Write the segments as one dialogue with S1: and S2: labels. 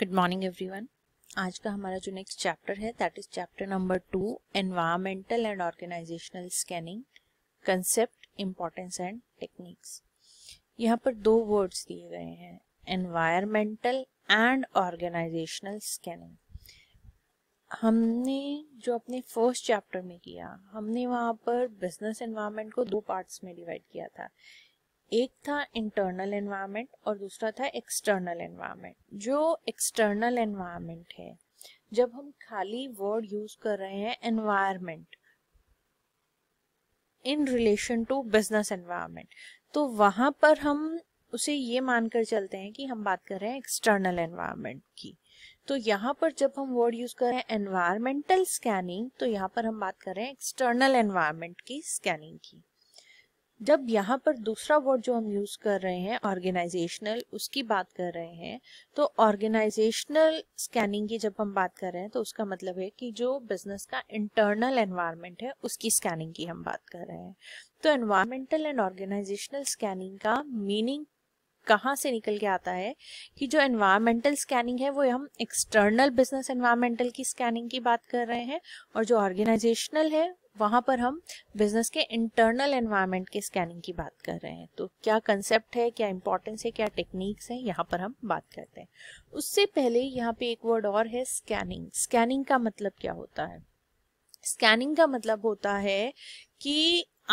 S1: good morning everyone आज का हमारा जो नेक्स्ट चैप्टर है that is chapter number two environmental and organisational scanning concept importance and techniques यहाँ पर दो वर्ड्स दिए गए हैं एनवायरमेंटल एंड ऑर्गेनाइजेशनल स्कैनिंग हमने जो अपने फर्स्ट चैप्टर में किया हमने वहाँ पर बिजनेस एनवायरमेंट को दो पार्ट्स में डिवाइड किया था एक था इंटरनल एनवायरनमेंट और दूसरा था एक्सटर्नल एनवायरनमेंट जो एक्सटर्नल एनवायरनमेंट है जब हम खाली वर्ड यूज कर रहे हैं environment in relation to business environment तो वहां पर हम उसे ये मानकर चलते हैं कि हम बात कर रहे हैं एक्सटर्नल एनवायरनमेंट की तो यहाँ पर जब हम वर्ड यूज कर रहे हैं एनवायरमेंटल स्कैनिंग तो यहाँ पर हम बात कर रहे हैं एक्सटर्नल एनवायरनमेंट की स्कैनिंग की जब यहाँ पर दूसरा वर्ड जो हम यूज कर रहे हैं ऑर्गेनाइजेशनल उसकी बात कर रहे हैं तो ऑर्गेनाइजेशनल स्कैनिंग की जब हम बात कर रहे हैं तो उसका मतलब है कि जो बिजनेस का इंटरनल एनवायरनमेंट है उसकी स्कैनिंग की हम बात कर रहे हैं तो एनवायरमेंटल एंड ऑर्गेनाइजेशनल स्कैनिंग का मीनिंग कहाँ से निकल के आता है कि जो एनवायरमेंटल स्कैनिंग है वो हम एक्सटर्नल बिजनेस एनवायरमेंटल की स्कैनिंग की बात कर रहे हैं और जो ऑर्गेनाइजेशनल है वहाँ पर हम बिजनेस के इंटरनल एनवायरनमेंट के स्कैनिंग की बात कर रहे हैं तो क्या कंसेप्ट है क्या इंपॉर्टेंस है क्या टेक्निक्स हैं यहाँ पर हम बात करते हैं उससे पहले यहाँ पे एक वर्ड और है स्कैनिंग स्कैनिंग का मतलब क्या होता है स्कैनिंग का मतलब होता है कि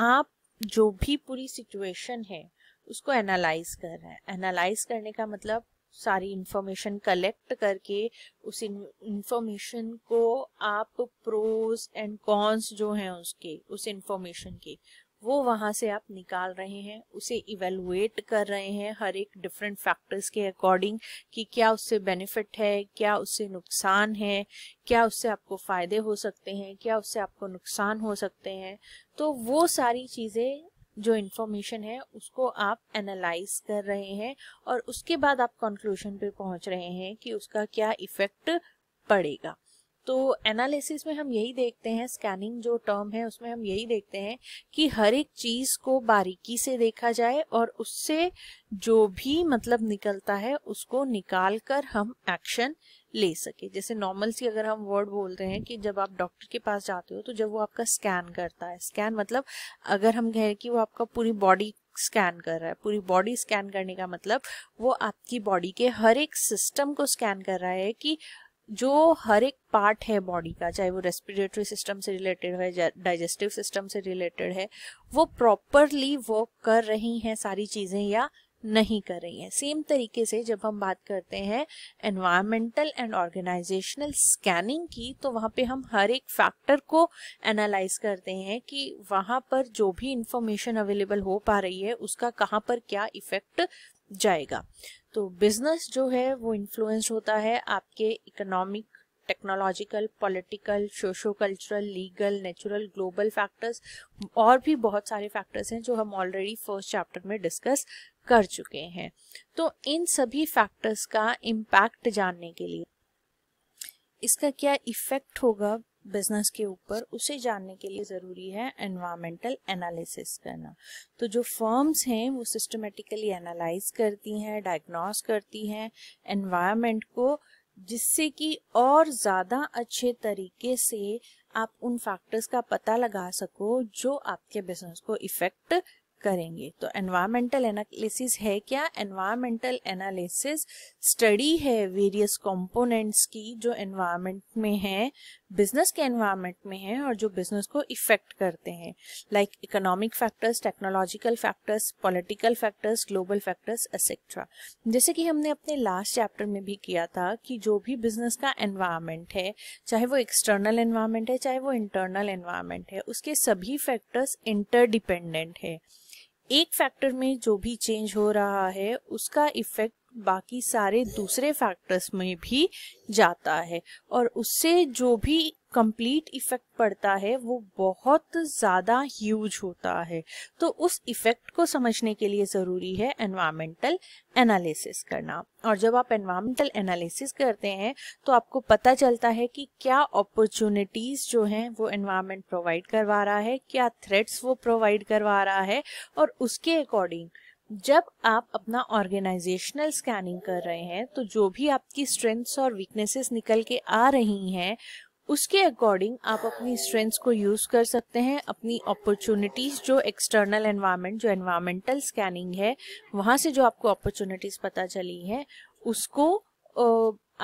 S1: आप जो भी पूरी सिचुएशन है उसको एनालाइज कर रहे हैं एनालाइज करने का मतलब सारी इंफॉर्मेशन कलेक्ट करके उस इंफॉर्मेशन को आप प्रोज एंड कॉन्स जो हैं उसके उस इंफॉर्मेशन के वो वहां से आप निकाल रहे हैं उसे इवेलुएट कर रहे हैं हर एक डिफरेंट फैक्टर्स के अकॉर्डिंग कि क्या उससे बेनिफिट है क्या उससे नुकसान है क्या उससे आपको फ़ायदे हो सकते हैं क्या उससे आपको नुकसान हो सकते हैं तो वो सारी चीज़ें जो इन्फॉर्मेशन है उसको आप एनालाइज कर रहे हैं और उसके बाद आप कंक्लूजन पे पहुंच रहे हैं कि उसका क्या इफेक्ट पड़ेगा तो एनालिसिस में हम यही देखते हैं स्कैनिंग जो टर्म है उसमें हम यही देखते हैं कि हर एक चीज को बारीकी से देखा जाए और उससे जो भी मतलब निकलता है उसको निकाल कर हम एक्शन ले सके जैसे नॉर्मल सी अगर हम वर्ड बोलते हैं कि जब आप डॉक्टर के पास जाते हो तो जब वो आपका स्कैन करता है स्कैन मतलब अगर हम कहें कि वो आपका पूरी बॉडी स्कैन कर रहा है पूरी बॉडी स्कैन करने का मतलब वो आपकी बॉडी के हर एक सिस्टम को स्कैन कर रहा है कि जो हर एक पार्ट है बॉडी का चाहे वो रेस्पिरेटरी सिस्टम से रिलेटेड है डाइजेस्टिव सिस्टम से रिलेटेड है वो प्रॉपरली वर्क कर रही हैं सारी चीज़ें या नहीं कर रही है सेम तरीके से जब हम बात करते हैं एनवायरमेंटल एंड ऑर्गेनाइजेशनल स्कैनिंग की तो वहाँ पे हम हर एक फैक्टर को एनालाइज करते हैं कि वहाँ पर जो भी इंफॉर्मेशन अवेलेबल हो पा रही है उसका कहाँ पर क्या इफेक्ट जाएगा तो बिजनेस जो है वो इन्फ्लुएंस्ड होता है आपके economic technological political socio cultural legal natural global factors और भी बहुत सारे फैक्टर्स हैं जो हम ऑलरेडी फर्स्ट चैप्टर में डिस्कस कर चुके हैं तो इन सभी फैक्टर्स का इम्पैक्ट जानने के लिए इसका क्या इफेक्ट होगा बिजनेस के ऊपर उसे जानने के लिए ज़रूरी है एनवायरमेंटल एनालिसिस करना तो जो फर्म्स हैं वो सिस्टमेटिकली एनालाइज करती हैं डायग्नोस करती हैं एनवायरमेंट को जिससे कि और ज़्यादा अच्छे तरीके से आप उन फैक्टर्स का पता लगा सको जो आपके बिजनेस को इफ़ेक्ट करेंगे तो एनवायरमेंटल एनालिसिस है क्या एनवायरमेंटल एनालिसिस स्टडी है वेरियस कंपोनेंट्स की जो एनवायरमेंट में है बिजनेस के एनवायरमेंट में है और जो बिजनेस को इफेक्ट करते हैं like economic factors technological factors political factors global factors etcetera जैसे कि हमने अपने लास्ट चैप्टर में भी किया था कि जो भी बिजनेस का एनवायरमेंट है चाहे वो एक्सटर्नल एनवायरमेंट है चाहे वो इंटरनल एनवायरमेंट है उसके सभी फैक्टर्स इंटरडिपेंडेंट है एक फैक्टर में जो भी चेंज हो रहा है उसका इफेक्ट बाकी सारे दूसरे फैक्टर्स में भी जाता है और उससे जो भी कंप्लीट इफेक्ट पड़ता है वो बहुत ज़्यादा ह्यूज होता है तो उस इफेक्ट को समझने के लिए ज़रूरी है एनवायरमेंटल एनालिसिस करना और जब आप एनवायरमेंटल एनालिसिस करते हैं तो आपको पता चलता है कि क्या अपॉर्चुनिटीज़ जो हैं वो एनवायरमेंट प्रोवाइड करवा रहा है क्या थ्रेट्स वो प्रोवाइड करवा रहा है और उसके अकॉर्डिंग जब आप अपना ऑर्गेनाइजेशनल स्कैनिंग कर रहे हैं तो जो भी आपकी स्ट्रेंथ्स और वीकनेसेस निकल के आ रही हैं उसके अकॉर्डिंग आप अपनी स्ट्रेंथ्स को यूज कर सकते हैं अपनी अपॉर्चुनिटीज जो एक्सटर्नल एनवायरनमेंट जो एनवायरमेंटल स्कैनिंग है वहां से जो आपको अपॉर्चुनिटीज पता चली है उसको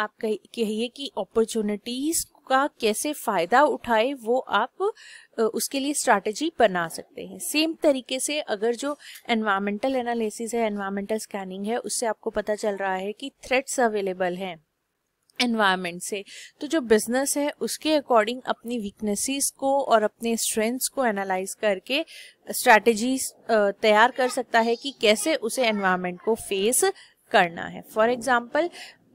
S1: आप कहिए कि अपॉर्चुनिटीज का कैसे फ़ायदा उठाए वो आप उसके लिए स्ट्रैटेजी बना सकते हैं सेम तरीके से अगर जो एनवायरमेंटल एनालिसिस है एनवायरमेंटल स्कैनिंग है उससे आपको पता चल रहा है कि थ्रेट्स अवेलेबल हैं एनवायरमेंट से तो जो बिजनेस है उसके अकॉर्डिंग अपनी वीकनेसेस को और अपने स्ट्रेंथ्स को एनालाइज करके स्ट्रैटेजीज तैयार कर सकता है कि कैसे उसे एनवायरमेंट को फेस करना है फॉर एग्जाम्पल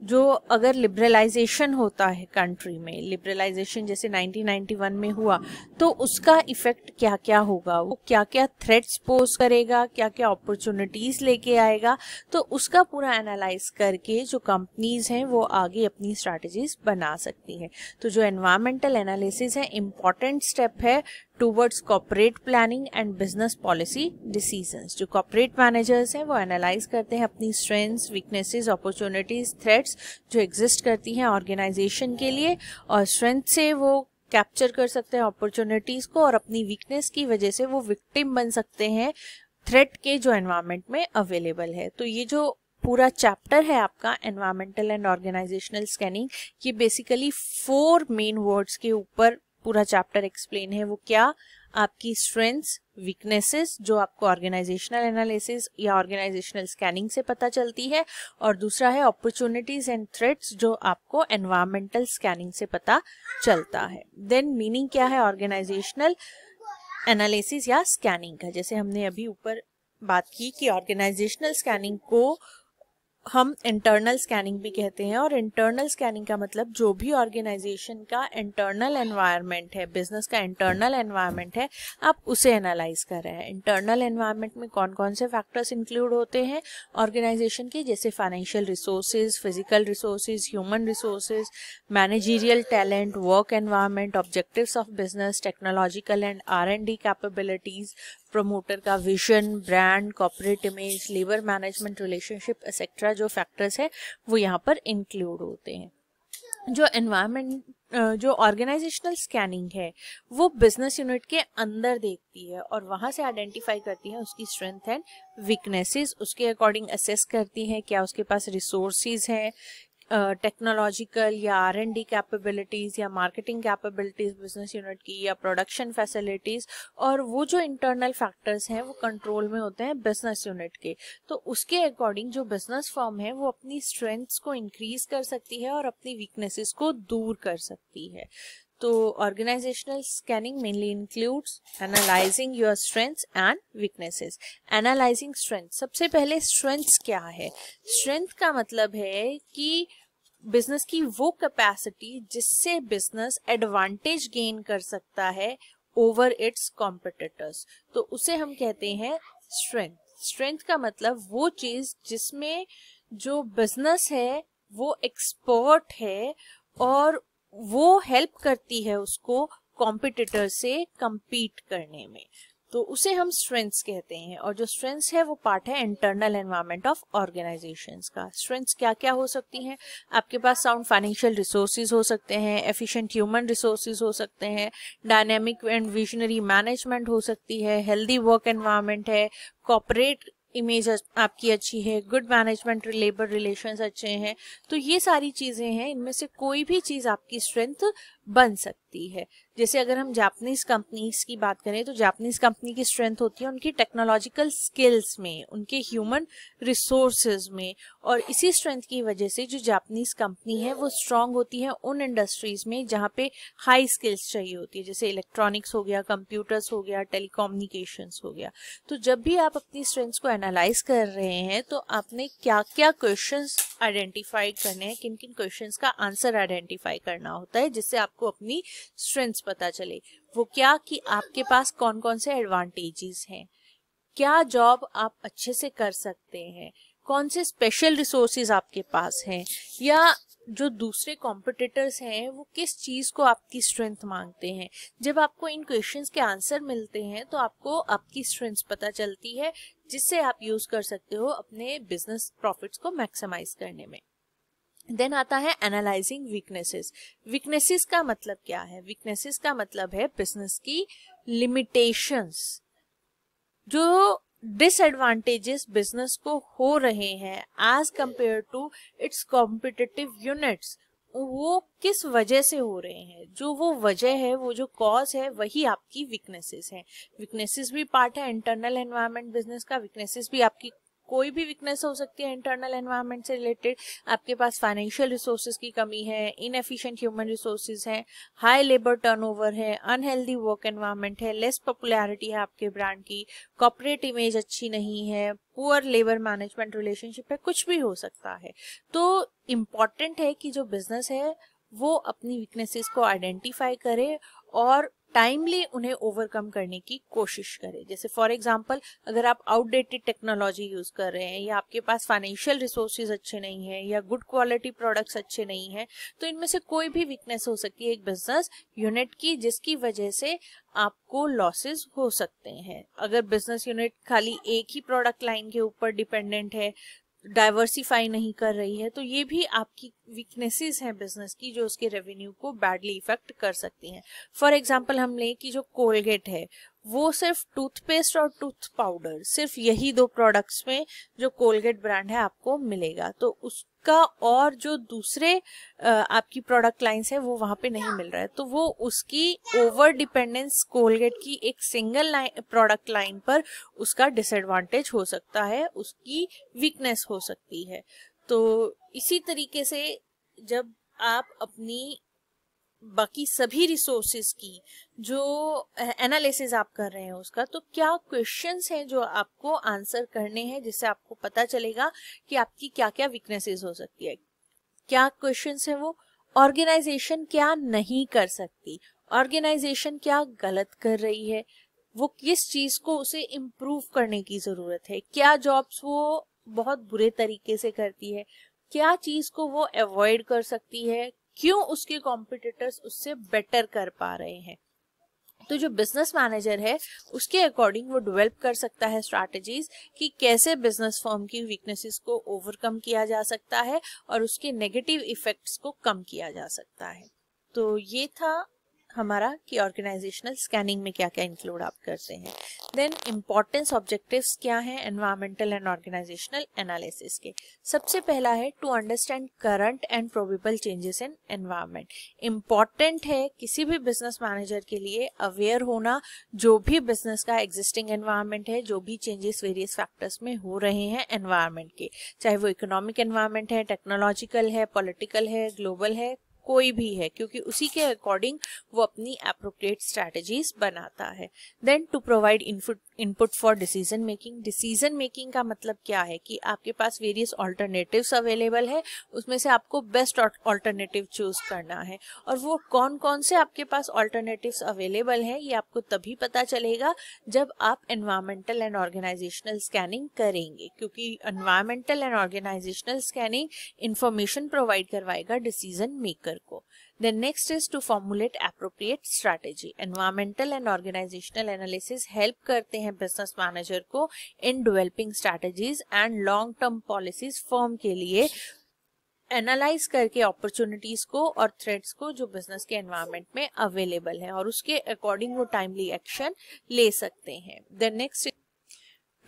S1: जो अगर लिबरलाइजेशन होता है कंट्री में लिबरलाइजेशन जैसे 1991 में हुआ तो उसका इफेक्ट क्या क्या होगा वो क्या क्या थ्रेट्स पोज करेगा क्या क्या अपॉर्चुनिटीज लेके आएगा तो उसका पूरा एनालाइज करके जो कंपनीज हैं वो आगे अपनी स्ट्रैटेजीज बना सकती हैं तो जो एनवायरमेंटल एनालिसिस है इम्पॉर्टेंट स्टेप है towards corporate planning and business policy decisions जो कॉपरेट मैनेजर्स हैं वो एनालाइज करते हैं अपनी स्ट्रेंथ्स वीकनेसेस अपॉर्चुनिटीज थ्रेट्स जो एग्जिस्ट करती हैं ऑर्गेनाइजेशन के लिए और स्ट्रेंथ से वो कैप्चर कर सकते हैं अपॉर्चुनिटीज को और अपनी वीकनेस की वजह से वो विक्टिम बन सकते हैं थ्रेट के जो एनवायरमेंट में अवेलेबल है तो ये जो पूरा चैप्टर है आपका एनवायरमेंटल एंड ऑर्गेनाइजेशनल स्कैनिंग ये बेसिकली फोर मेन वर्ड्स के ऊपर पूरा चैप्टर एक्सप्लेन है वो क्या आपकी स्ट्रेंथ्स वीकनेसेस जो आपको ऑर्गेनाइजेशनल एनालिसिस या ऑर्गेनाइजेशनल स्कैनिंग से पता चलती है और दूसरा है अपॉर्चुनिटीज एंड थ्रेट्स जो आपको एनवायरमेंटल स्कैनिंग से पता चलता है देन मीनिंग क्या है ऑर्गेनाइजेशनल एनालिसिस या स्कैनिंग का जैसे हमने अभी ऊपर बात की कि ऑर्गेनाइजेशनल स्कैनिंग को हम इंटरनल स्कैनिंग भी कहते हैं और इंटरनल स्कैनिंग का मतलब जो भी ऑर्गेनाइजेशन का इंटरनल एनवायरनमेंट है बिजनेस का इंटरनल एनवायरनमेंट है आप उसे एनालाइज कर रहे हैं इंटरनल एनवायरनमेंट में कौन कौन से फैक्टर्स इंक्लूड होते हैं ऑर्गेनाइजेशन के जैसे financial resources physical resources human resources managerial talent work environment objective of business technological and R and D capabilities promoter का vision brand corporate image labour management relationship etcetera जो factors है वो यहाँ पर इंक्लूड होते हैं जो एनवायरमेंट जो ऑर्गेनाइजेशनल स्कैनिंग है वो बिजनेस यूनिट के अंदर देखती है और वहाँ से आइडेंटिफाई करती है उसकी स्ट्रेंथ एंड वीकनेसेस उसके अकॉर्डिंग असेस करती है क्या उसके पास रिसोर्सेज हैं टेक्नोलॉजिकल या आर एंड डी कैपेबिलिटीज़ या मार्केटिंग कैपेबिलिटीज़ बिजनेस यूनिट की या प्रोडक्शन फैसिलिटीज़ और वो जो इंटरनल फैक्टर्स हैं वो कंट्रोल में होते हैं बिजनेस यूनिट के तो उसके अकॉर्डिंग जो बिजनेस फॉर्म है वो अपनी स्ट्रेंथ्स को इंक्रीज कर सकती है और अपनी वीकनेसेस को दूर कर सकती है तो organisational scanning mainly includes analysing your strengths and weaknesses analysing strength सबसे पहले स्ट्रेंथ्स क्या है स्ट्रेंथ का मतलब है कि बिजनेस की वो कैपेसिटी जिससे बिजनेस एडवांटेज गेन कर सकता है ओवर इट्स कॉम्पिटिटर्स तो उसे हम कहते हैं स्ट्रेंथ स्ट्रेंथ का मतलब वो चीज़ जिसमें जो बिजनेस है वो एक्सपर्ट है और वो हेल्प करती है उसको कॉम्पिटिटर से कम्पीट करने में तो उसे हम स्ट्रेंथ्स कहते हैं और जो स्ट्रेंथ्स है वो पार्ट है इंटरनल एनवायरमेंट ऑफ ऑर्गेनाइजेशंस का स्ट्रेंथ्स क्या क्या हो सकती हैं आपके पास साउंड फाइनेंशियल रिसोर्सेज हो सकते हैं एफिशिएंट ह्यूमन रिसोर्सेज हो सकते हैं डायनेमिक एंड विजनरी मैनेजमेंट हो सकती है हेल्दी वर्क एनवायरमेंट है कॉपरेट इमेज आपकी अच्छी है गुड मैनेजमेंट लेबर रिलेशन अच्छे हैं तो ये सारी चीज़ें हैं इनमें से कोई भी चीज़ आपकी स्ट्रेंथ बन सकती सकती है जैसे अगर हम जापानीज कंपनीज की बात करें तो जापानीज कंपनी की स्ट्रेंथ होती है उनकी टेक्नोलॉजिकल स्किल्स में उनके ह्यूमन रिसोर्सेज में और इसी स्ट्रेंथ की वजह से जो जापानीज कंपनी है वो स्ट्रांग होती है उन इंडस्ट्रीज में जहाँ पे हाई स्किल्स चाहिए होती है जैसे इलेक्ट्रॉनिक्स हो गया कंप्यूटर्स हो गया टेलीकोम्युनिकेशन हो गया तो जब भी आप अपनी स्ट्रेंथ्स को एनालाइज कर रहे हैं तो आपने क्या क्या क्वेश्चन आइडेंटिफाई करने हैं किन किन क्वेश्चन का आंसर आइडेंटिफाई करना होता है जिससे आपको अपनी स्ट्रेंथ्स पता चले वो क्या कि आपके पास कौन कौन से एडवांटेजेस हैं क्या जॉब आप अच्छे से कर सकते हैं कौन से स्पेशल रिसोर्सेज आपके पास हैं या जो दूसरे कॉम्पिटिटर्स हैं वो किस चीज़ को आपकी स्ट्रेंथ मांगते हैं जब आपको इन क्वेश्चंस के आंसर मिलते हैं तो आपको आपकी स्ट्रेंथ्स पता चलती है जिससे आप यूज़ कर सकते हो अपने बिजनेस प्रॉफिट्स को मैक्सिमाइज करने में देन आता है एनालाइजिंग वीकनेसेस वीकनेसेस का मतलब क्या है वीकनेसेस का मतलब है बिजनेस की लिमिटेशंस जो डिसएडवांटेजेस बिजनेस को हो रहे हैं as compare to its competitive units वो किस वजह से हो रहे हैं जो वो वजह है वो जो कॉज है वही आपकी वीकनेसेस है वीकनेसेस भी पार्ट है इंटरनल एनवायरनमेंट बिजनेस का वीकनेसेस भी आपकी कोई भी वीकनेस हो सकती है इंटरनल एनवायरनमेंट से रिलेटेड आपके पास फाइनेंशियल रिसोर्सेज की कमी है इनएफिशिएंट ह्यूमन रिसोर्सेज है हाई लेबर टर्नओवर है अनहेल्दी वर्क एनवायरनमेंट है लेस पॉपुलैरिटी है आपके ब्रांड की कॉपरेट इमेज अच्छी नहीं है पुअर लेबर मैनेजमेंट रिलेशनशिप है कुछ भी हो सकता है तो इम्पॉर्टेंट है कि जो बिजनेस है वो अपनी वीकनेसेस को आइडेंटिफाई करे और टाइमली उन्हें ओवरकम करने की कोशिश करें जैसे फॉर एग्जांपल अगर आप आउटडेटेड टेक्नोलॉजी यूज कर रहे हैं या आपके पास फाइनेंशियल रिसोर्सेज अच्छे नहीं है या गुड क्वालिटी प्रोडक्ट्स अच्छे नहीं हैं तो इनमें से कोई भी वीकनेस हो सकती है एक बिजनेस यूनिट की जिसकी वजह से आपको लॉसेस हो सकते हैं अगर बिजनेस यूनिट खाली एक ही प्रोडक्ट लाइन के ऊपर डिपेंडेंट है डाइवर्सिफाई नहीं कर रही है तो ये भी आपकी वीकनेसेस हैं बिजनेस की जो उसके रेवेन्यू को बैडली इफेक्ट कर सकती हैं फॉर एग्जांपल हम लें कि जो कोलगेट है वो सिर्फ टूथपेस्ट और टूथ पाउडर सिर्फ यही दो प्रोडक्ट्स में जो कोलगेट ब्रांड है आपको मिलेगा तो उस का और जो दूसरे आपकी प्रोडक्ट लाइंस है वो वहां पे नहीं मिल रहा है तो वो उसकी ओवर डिपेंडेंस कोलगेट की एक सिंगल प्रोडक्ट लाइन पर उसका डिसएडवांटेज हो सकता है उसकी वीकनेस हो सकती है तो इसी तरीके से जब आप अपनी बाकी सभी रिसोर्सेज की जो एनालिसिस आप कर रहे हैं उसका तो क्या क्वेश्चंस हैं जो आपको आंसर करने हैं जिससे आपको पता चलेगा कि आपकी क्या क्या वीकनेसेस हो सकती है क्या क्वेश्चंस हैं वो ऑर्गेनाइजेशन क्या नहीं कर सकती ऑर्गेनाइजेशन क्या गलत कर रही है वो किस चीज को उसे इम्प्रूव करने की जरूरत है क्या जॉब्स वो बहुत बुरे तरीके से करती है क्या चीज को वो अवॉइड कर सकती है क्यों उसके कॉम्पिटिटर्स उससे बेटर कर पा रहे हैं तो जो बिजनेस मैनेजर है उसके अकॉर्डिंग वो डेवलप कर सकता है स्ट्रैटेजीज कि कैसे बिजनेस फॉर्म की वीकनेसेस को ओवरकम किया जा सकता है और उसके नेगेटिव इफेक्ट्स को कम किया जा सकता है तो ये था हमारा कि ऑर्गेनाइजेशनल स्कैनिंग में क्या क्या इंक्लूड आप करते हैं देन इम्पॉर्टेंस ऑब्जेक्टिव्स क्या हैं एनवायरमेंटल एंड ऑर्गेनाइजेशनल एनालिसिस के सबसे पहला है to understand current and probable changes in environment important है किसी भी बिजनेस मैनेजर के लिए अवेयर होना जो भी बिजनेस का एग्जिस्टिंग एनवायरमेंट है जो भी चेंजेस वेरियस फैक्टर्स में हो रहे हैं एनवायरमेंट के चाहे वो इकोनॉमिक एनवायरमेंट है टेक्नोलॉजिकल है पॉलिटिकल है ग्लोबल है कोई भी है क्योंकि उसी के अकॉर्डिंग वो अपनी अप्रोप्रिएट स्ट्रेटेजी बनाता है then to provide input input for decision making decision making का मतलब क्या है कि आपके पास वेरियस ऑल्टरनेटिव्स अवेलेबल है उसमें से आपको बेस्ट ऑल्टरनेटिव चूज करना है और वो कौन कौन से आपके पास ऑल्टरनेटिव्स अवेलेबल हैं ये आपको तभी पता चलेगा जब आप एनवायरमेंटल एंड ऑर्गेनाइजेशनल स्कैनिंग करेंगे क्योंकि environmental and organisational scanning information provide करवाएगा डिसीजन मेकर लेवल को then next is to formulate appropriate strategy environmental and organizational analysis help करते हैं बिजनेस मैनेजर को in developing strategies and long term policies form के लिए analyse करके opportunities को और थ्रेड्स को जो बिजनेस के एनवायरमेंट में अवेलेबल है और उसके अकॉर्डिंग वो टाइमली एक्शन ले सकते हैं then next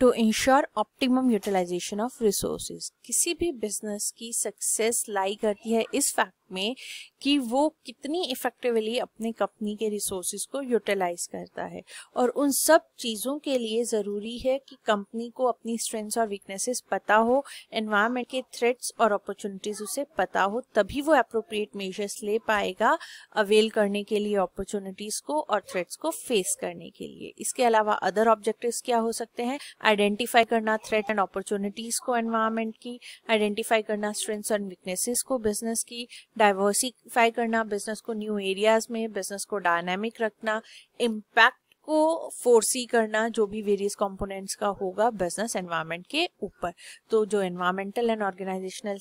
S1: to ensure optimum utilization of resources किसी भी बिजनेस की सक्सेस लाई करती है इस फैक्ट में कि वो कितनी इफेक्टिवली अपने कंपनी के रिसोर्सेज को यूटिलाइज करता है और उन सब चीज़ों के लिए ज़रूरी है कि कंपनी को अपनी स्ट्रेंथ्स और वीकनेसेस पता हो एनवायरमेंट के थ्रेट्स और अपॉर्चुनिटीज़ उसे पता हो तभी वो अप्रोप्रिएट मेजर्स ले पाएगा अवेल करने के लिए अपॉर्चुनिटीज़ को और थ्रेट्स को फेस करने के लिए इसके अलावा अदर ऑब्जेक्टिव क्या हो सकते हैं आइडेंटिफाई करना थ्रेट एंड अपॉर्चुनिटीज़ को एनवायरमेंट की आइडेंटिफाई करना स्ट्रेंथ्स एंड वीकनेसेस को बिजनेस की डाइवर्सिफाई करना बिजनेस को न्यू एरियाज में बिजनेस को डायनेमिक रखना इम्पैक्ट को फोर्सी करना जो भी वेरियस कंपोनेंट्स का होगा बिजनेस एनवायरनमेंट के ऊपर तो जो एनवायरमेंटल एंड ऑर्गेनाइजेशनल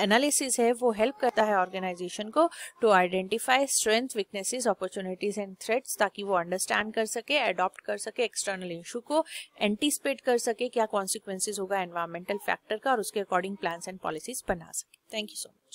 S1: एनालिसिस है वो हेल्प करता है ऑर्गेनाइजेशन को to identify strength weaknesses opportunities and threats ताकि वो अंडरस्टैंड कर सके अडॉप्ट कर सके एक्सटर्नल इशू को एंटिसिपेट कर सके क्या कॉन्सिक्वेंसेज होगा एनवायरमेंटल फैक्टर का और उसके अकॉर्डिंग प्लान एंड पॉलिसीज बना सके थैंक यू सो मच